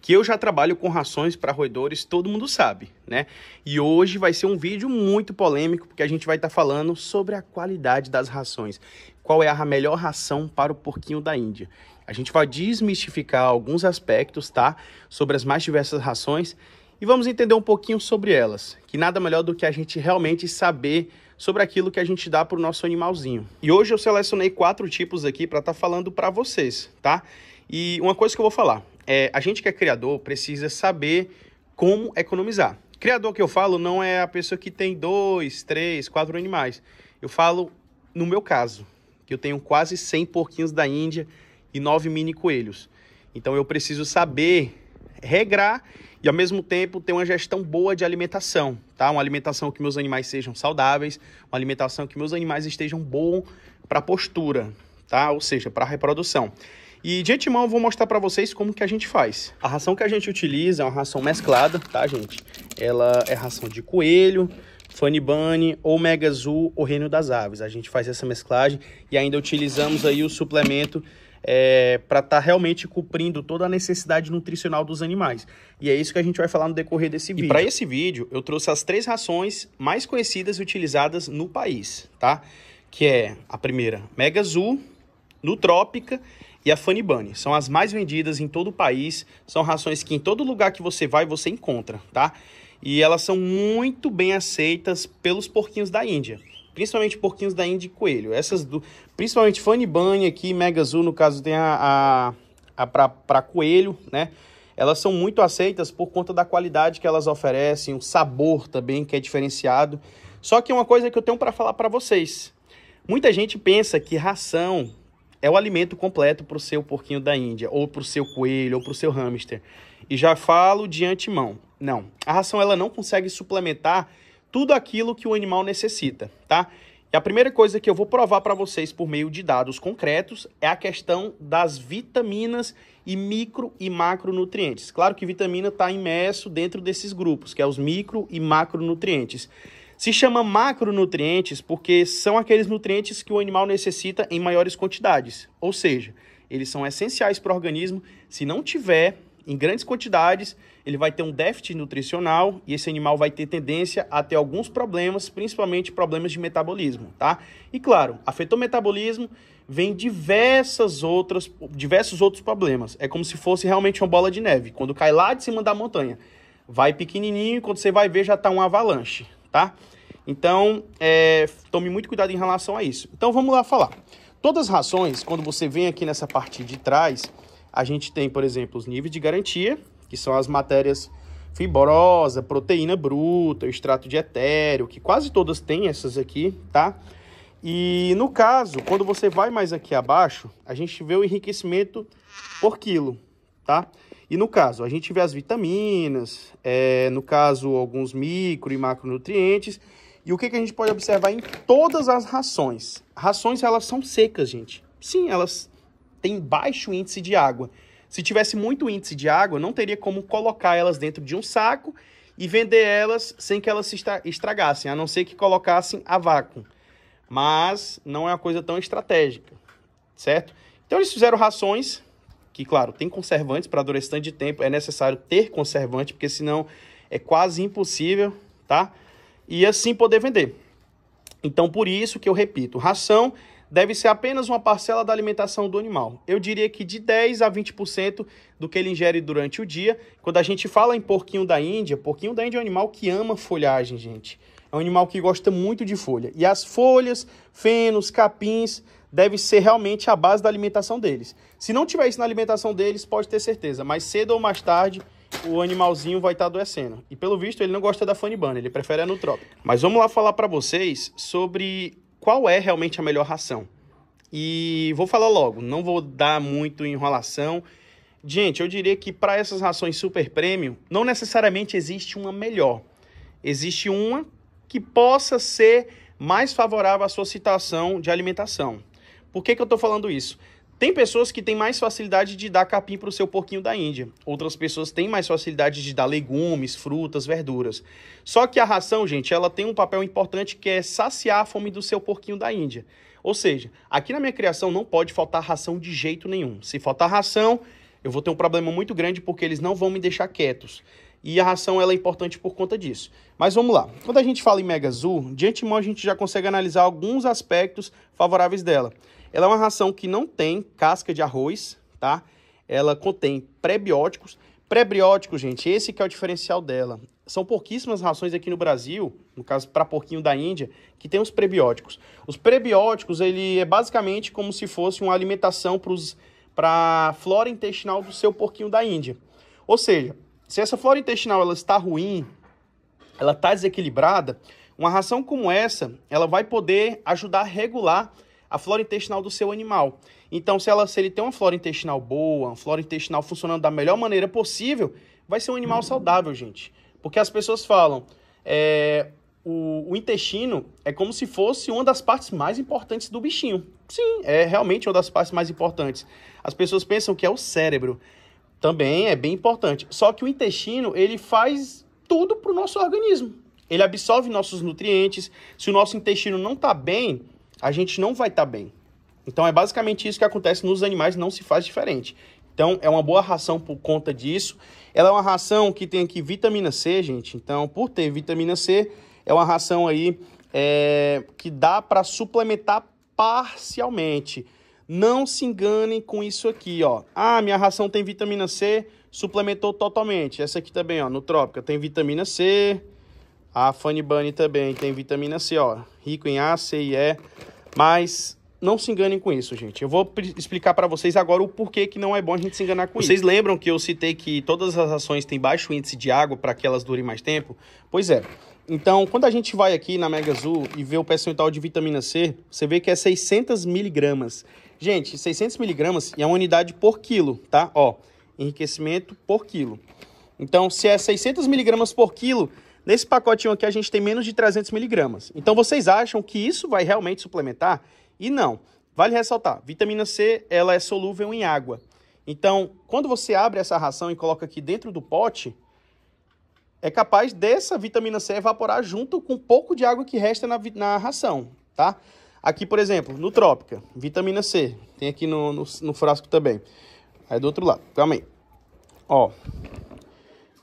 que eu já trabalho com rações para roedores, todo mundo sabe, né? E hoje vai ser um vídeo muito polêmico, porque a gente vai estar tá falando sobre a qualidade das rações. Qual é a melhor ração para o porquinho da Índia? A gente vai desmistificar alguns aspectos, tá? Sobre as mais diversas rações e vamos entender um pouquinho sobre elas, que nada melhor do que a gente realmente saber sobre aquilo que a gente dá para o nosso animalzinho. E hoje eu selecionei quatro tipos aqui para estar tá falando para vocês, tá? E uma coisa que eu vou falar, é, a gente que é criador precisa saber como economizar. Criador que eu falo não é a pessoa que tem dois, três, quatro animais. Eu falo no meu caso, que eu tenho quase 100 porquinhos da Índia e nove mini coelhos. Então eu preciso saber regrar e ao mesmo tempo ter uma gestão boa de alimentação, tá? Uma alimentação que meus animais sejam saudáveis, uma alimentação que meus animais estejam bom para postura, tá? Ou seja, para reprodução. E de antemão eu vou mostrar para vocês como que a gente faz. A ração que a gente utiliza é uma ração mesclada, tá, gente? Ela é ração de coelho, Funny Bunny, ou Mega Azul, ou Reino das Aves. A gente faz essa mesclagem e ainda utilizamos aí o suplemento é, para estar tá realmente cumprindo toda a necessidade nutricional dos animais. E é isso que a gente vai falar no decorrer desse vídeo. E para esse vídeo, eu trouxe as três rações mais conhecidas e utilizadas no país, tá? Que é a primeira, Mega Azul, Nutrópica e a Funny Bunny. São as mais vendidas em todo o país, são rações que em todo lugar que você vai você encontra, tá? E elas são muito bem aceitas pelos porquinhos da Índia, principalmente porquinhos da Índia e coelho. Essas do, principalmente Funny Bunny aqui, Mega Zoo no caso tem a, a, a para coelho, né? Elas são muito aceitas por conta da qualidade que elas oferecem, o sabor também que é diferenciado. Só que uma coisa que eu tenho para falar para vocês, Muita gente pensa que ração é o alimento completo para o seu porquinho da Índia, ou para o seu coelho, ou para o seu hamster. E já falo de antemão, não. A ração ela não consegue suplementar tudo aquilo que o animal necessita, tá? E a primeira coisa que eu vou provar para vocês por meio de dados concretos é a questão das vitaminas e micro e macronutrientes. Claro que vitamina está imerso dentro desses grupos, que é os micro e macronutrientes. Se chama macronutrientes porque são aqueles nutrientes que o animal necessita em maiores quantidades, ou seja, eles são essenciais para o organismo. Se não tiver em grandes quantidades, ele vai ter um déficit nutricional e esse animal vai ter tendência a ter alguns problemas, principalmente problemas de metabolismo, tá? E claro, afetou o metabolismo, vem diversas outras, diversos outros problemas. É como se fosse realmente uma bola de neve, quando cai lá de cima da montanha. Vai pequenininho, e quando você vai ver já está um avalanche tá? Então, é, tome muito cuidado em relação a isso. Então, vamos lá falar. Todas as rações, quando você vem aqui nessa parte de trás, a gente tem, por exemplo, os níveis de garantia, que são as matérias fibrosa, proteína bruta, extrato de etéreo, que quase todas têm essas aqui, tá? E no caso, quando você vai mais aqui abaixo, a gente vê o enriquecimento por quilo, tá? E no caso, a gente vê as vitaminas, é, no caso, alguns micro e macronutrientes. E o que, que a gente pode observar em todas as rações? Rações, elas são secas, gente. Sim, elas têm baixo índice de água. Se tivesse muito índice de água, não teria como colocar elas dentro de um saco e vender elas sem que elas se estragassem, a não ser que colocassem a vácuo. Mas não é uma coisa tão estratégica, certo? Então eles fizeram rações que, claro, tem conservantes para durante de tempo, é necessário ter conservante, porque senão é quase impossível, tá? E assim poder vender. Então, por isso que eu repito, ração deve ser apenas uma parcela da alimentação do animal. Eu diria que de 10 a 20% do que ele ingere durante o dia. Quando a gente fala em porquinho da Índia, porquinho da Índia é um animal que ama folhagem, gente. É um animal que gosta muito de folha. E as folhas, fenos, capins deve ser realmente a base da alimentação deles. Se não tiver isso na alimentação deles, pode ter certeza, mas cedo ou mais tarde o animalzinho vai estar tá adoecendo. E pelo visto ele não gosta da Funibana, ele prefere a Nutrópica. Mas vamos lá falar para vocês sobre qual é realmente a melhor ração. E vou falar logo, não vou dar muito enrolação. Gente, eu diria que para essas rações super premium, não necessariamente existe uma melhor. Existe uma que possa ser mais favorável à sua situação de alimentação. Por que, que eu estou falando isso? Tem pessoas que têm mais facilidade de dar capim para o seu porquinho da Índia. Outras pessoas têm mais facilidade de dar legumes, frutas, verduras. Só que a ração, gente, ela tem um papel importante que é saciar a fome do seu porquinho da Índia. Ou seja, aqui na minha criação não pode faltar ração de jeito nenhum. Se faltar ração, eu vou ter um problema muito grande porque eles não vão me deixar quietos. E a ração ela é importante por conta disso. Mas vamos lá. Quando a gente fala em Mega Azul, de antemão a gente já consegue analisar alguns aspectos favoráveis dela. Ela é uma ração que não tem casca de arroz, tá? Ela contém prebióticos. Prebióticos, gente, esse que é o diferencial dela. São pouquíssimas rações aqui no Brasil, no caso para porquinho da Índia, que tem os prebióticos. Os prebióticos, ele é basicamente como se fosse uma alimentação para a flora intestinal do seu porquinho da Índia. Ou seja, se essa flora intestinal ela está ruim, ela está desequilibrada, uma ração como essa, ela vai poder ajudar a regular a flora intestinal do seu animal. Então, se, ela, se ele tem uma flora intestinal boa, uma flora intestinal funcionando da melhor maneira possível, vai ser um animal saudável, gente. Porque as pessoas falam, é, o, o, intestino é como se fosse uma das partes mais importantes do bichinho. Sim, é realmente uma das partes mais importantes. As pessoas pensam que é o cérebro. Também é bem importante. Só que o intestino, ele faz tudo para o nosso organismo. Ele absorve nossos nutrientes. Se o nosso intestino não está bem, a gente não vai estar tá bem. Então é basicamente isso que acontece nos animais, não se faz diferente. Então é uma boa ração por conta disso. Ela é uma ração que tem aqui vitamina C, gente. Então, por ter vitamina C, é uma ração aí é, que dá para suplementar parcialmente. Não se enganem com isso aqui, ó. Ah, minha ração tem vitamina C, suplementou totalmente. Essa aqui também, ó, no Trópica, tem vitamina C, a Funny também tem vitamina C, ó, rico em A, C e E, mas não se enganem com isso, gente. Eu vou explicar para vocês agora o porquê que não é bom a gente se enganar com vocês isso. Vocês lembram que eu citei que todas as ações têm baixo índice de água para que elas durem mais tempo? Pois é. Então, quando a gente vai aqui na Mega Azul e vê o percentual de vitamina C, você vê que é 600 miligramas. Gente, 600 miligramas é uma unidade por quilo, tá? Ó, enriquecimento por quilo. Então, se é 600 miligramas por quilo, Nesse pacotinho aqui a gente tem menos de 300 miligramas. Então vocês acham que isso vai realmente suplementar? E não. Vale ressaltar, vitamina C ela é solúvel em água. Então, quando você abre essa ração e coloca aqui dentro do pote, é capaz dessa vitamina C evaporar junto com um pouco de água que resta na, na ração, tá? Aqui, por exemplo, no Trópica, vitamina C. Tem aqui no, no, no frasco também. Aí do outro lado, calma aí. Ó,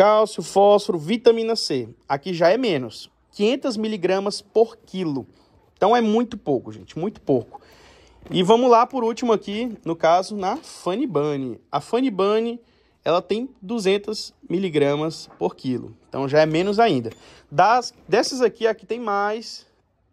cálcio, fósforo, vitamina C. Aqui já é menos, 500 miligramas por quilo. Então é muito pouco, gente, muito pouco. E vamos lá por último aqui, no caso, na Fanibane. A Fanibane, ela tem 200 miligramas por quilo. Então já é menos ainda. Das, dessas aqui, a que tem mais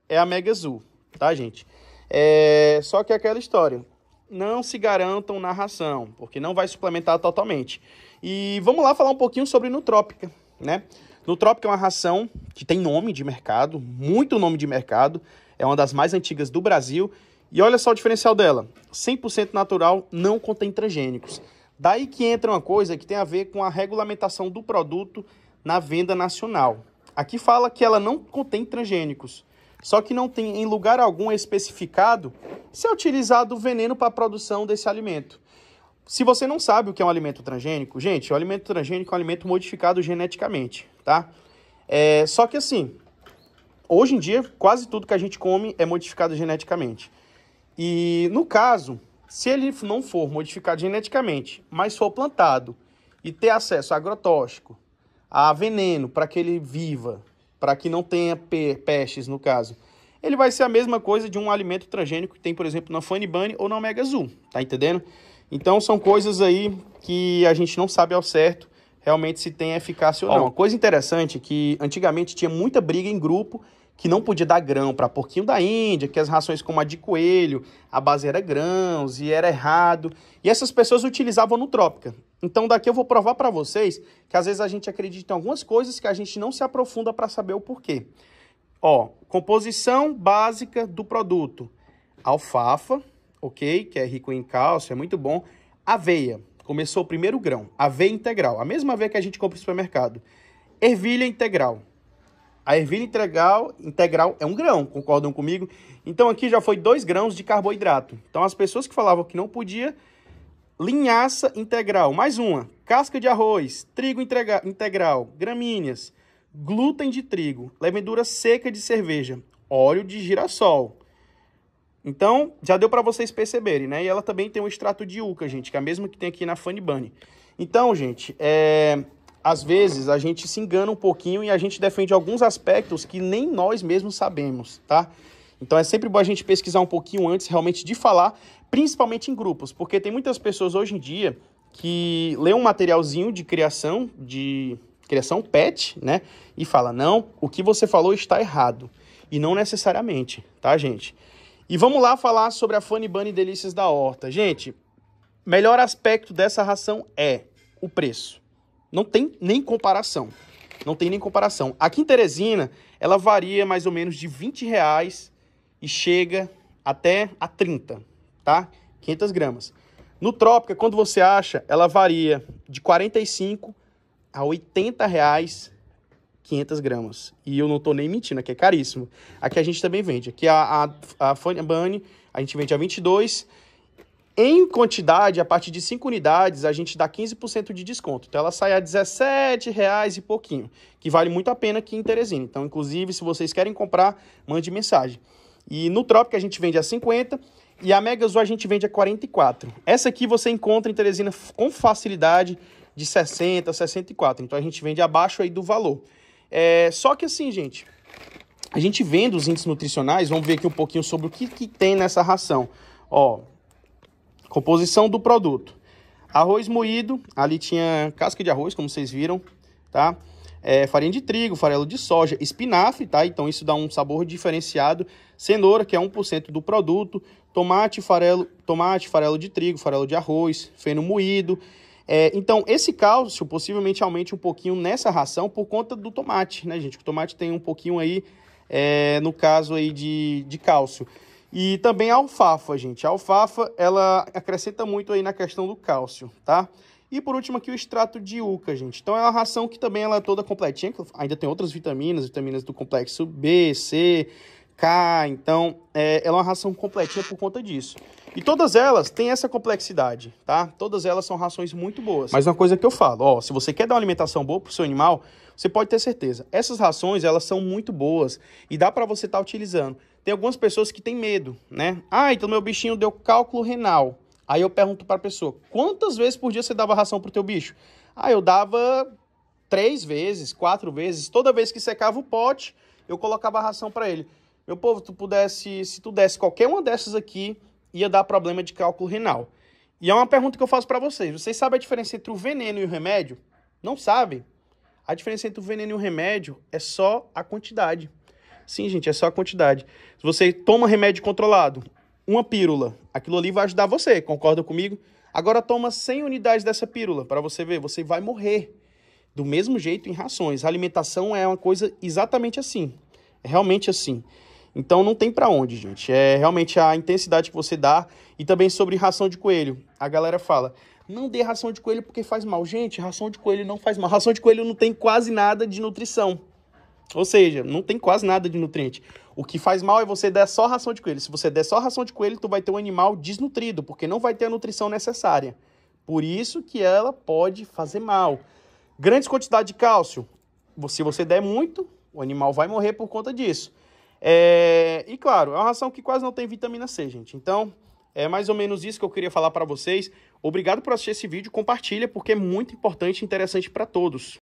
é a Mega Azul, tá, gente? É, só que é aquela história, não se garantam na ração, porque não vai suplementar totalmente. E vamos lá falar um pouquinho sobre Nutrópica, né? Nutrópica é uma ração que tem nome de mercado, muito nome de mercado, é uma das mais antigas do Brasil. E olha só o diferencial dela: 100% natural, não contém transgênicos. Daí que entra uma coisa que tem a ver com a regulamentação do produto na venda nacional. Aqui fala que ela não contém transgênicos, só que não tem em lugar algum especificado se é utilizado veneno para a produção desse alimento. Se você não sabe o que é um alimento transgênico, gente, o alimento transgênico é um alimento modificado geneticamente, tá? É, só que assim, hoje em dia, quase tudo que a gente come é modificado geneticamente. E no caso, se ele não for modificado geneticamente, mas for plantado e ter acesso a agrotóxico, a veneno para que ele viva, para que não tenha pestes no caso, ele vai ser a mesma coisa de um alimento transgênico que tem, por exemplo, na Funny Bunny ou na Omega Azul, tá entendendo? Então são coisas aí que a gente não sabe ao certo realmente se tem eficácia ou não. Uma coisa interessante é que antigamente tinha muita briga em grupo que não podia dar grão para porquinho da Índia, que as rações como a de coelho, a base era grãos e era errado. E essas pessoas utilizavam nutrópica. Então daqui eu vou provar para vocês que às vezes a gente acredita em algumas coisas que a gente não se aprofunda para saber o porquê. Ó, composição básica do produto: alfafa, ok? Que é rico em cálcio, é muito bom. Aveia, começou o primeiro grão. Aveia integral, a mesma aveia que a gente compra no supermercado. Ervilha integral. A ervilha integral, integral é um grão, concordam comigo? Então aqui já foi dois grãos de carboidrato. Então as pessoas que falavam que não podia, linhaça integral, mais uma, casca de arroz, trigo integral, gramíneas, glúten de trigo, levedura seca de cerveja, óleo de girassol. Então, já deu para vocês perceberem, né? E ela também tem um extrato de uca, gente, que é a mesma que tem aqui na Funny Bunny. Então, gente, é... às vezes a gente se engana um pouquinho e a gente defende alguns aspectos que nem nós mesmos sabemos, tá? Então é sempre bom a gente pesquisar um pouquinho antes realmente de falar, principalmente em grupos, porque tem muitas pessoas hoje em dia que lê um materialzinho de criação, de criação pet, né? E fala: "Não, o que você falou está errado". E não necessariamente, tá, gente? E vamos lá falar sobre a Funny Bunny Delícias da Horta. Gente, melhor aspecto dessa ração é o preço. Não tem nem comparação. Não tem nem comparação. Aqui em Teresina, ela varia mais ou menos de 20 reais e chega até a 30, tá? 500 gramas. No Trópica, quando você acha, ela varia de 45 a 80 reais 500 gramas. E eu não tô nem mentindo, aqui é caríssimo. Aqui a gente também vende. Aqui a, a, a Funny Bunny, a gente vende a 22. Em quantidade, a partir de 5 unidades, a gente dá 15% de desconto. Então ela sai a 17 reais e pouquinho, que vale muito a pena aqui em Teresina. Então, inclusive, se vocês querem comprar, mande mensagem. E no Tropic a gente vende a 50 e a Mega Azul a gente vende a 44. Essa aqui você encontra em Teresina com facilidade de 60, 64. Então a gente vende abaixo aí do valor. É, só que assim, gente, a gente vendo os índices nutricionais, vamos ver aqui um pouquinho sobre o que, que tem nessa ração. Ó, composição do produto. Arroz moído, ali tinha casca de arroz, como vocês viram, tá? É, farinha de trigo, farelo de soja, espinafre, tá? Então isso dá um sabor diferenciado. Cenoura, que é 1% do produto, tomate, farelo, tomate, farelo de trigo, farelo de arroz, feno moído, é, então, esse cálcio possivelmente aumente um pouquinho nessa ração por conta do tomate, né, gente? O tomate tem um pouquinho aí, é, no caso aí de, de cálcio. E também a alfafa, gente. A alfafa, ela acrescenta muito aí na questão do cálcio, tá? E por último aqui o extrato de uca, gente. Então é uma ração que também ela é toda completinha, ainda tem outras vitaminas, vitaminas do complexo B, C, K, então é, ela é uma ração completinha por conta disso. E todas elas têm essa complexidade, tá? Todas elas são rações muito boas. Mas uma coisa que eu falo, ó, se você quer dar uma alimentação boa pro seu animal, você pode ter certeza. Essas rações, elas são muito boas e dá para você estar tá utilizando. Tem algumas pessoas que têm medo, né? Ah, então meu bichinho deu cálculo renal. Aí eu pergunto para a pessoa: "Quantas vezes por dia você dava ração pro teu bicho?" Ah, eu dava três vezes, quatro vezes, toda vez que secava o pote, eu colocava a ração para ele. Meu povo, tu pudesse, se tu desse qualquer uma dessas aqui, ia dar problema de cálculo renal. E é uma pergunta que eu faço para vocês. Vocês sabem a diferença entre o veneno e o remédio? Não sabem. A diferença entre o veneno e o remédio é só a quantidade. Sim, gente, é só a quantidade. Se você toma remédio controlado, uma pílula, aquilo ali vai ajudar você, concorda comigo? Agora toma 100 unidades dessa pílula para você ver, você vai morrer. Do mesmo jeito em rações. A alimentação é uma coisa exatamente assim. É realmente assim. Então não tem para onde, gente. É realmente a intensidade que você dá e também sobre ração de coelho. A galera fala: "Não dê ração de coelho porque faz mal". Gente, ração de coelho não faz mal. Ração de coelho não tem quase nada de nutrição. Ou seja, não tem quase nada de nutriente. O que faz mal é você dar só ração de coelho. Se você der só ração de coelho, tu vai ter um animal desnutrido, porque não vai ter a nutrição necessária. Por isso que ela pode fazer mal. Grandes quantidades de cálcio. Se você der muito, o animal vai morrer por conta disso. É, e claro, é uma ração que quase não tem vitamina C, gente. Então, é mais ou menos isso que eu queria falar para vocês. Obrigado por assistir esse vídeo, compartilha porque é muito importante e interessante para todos.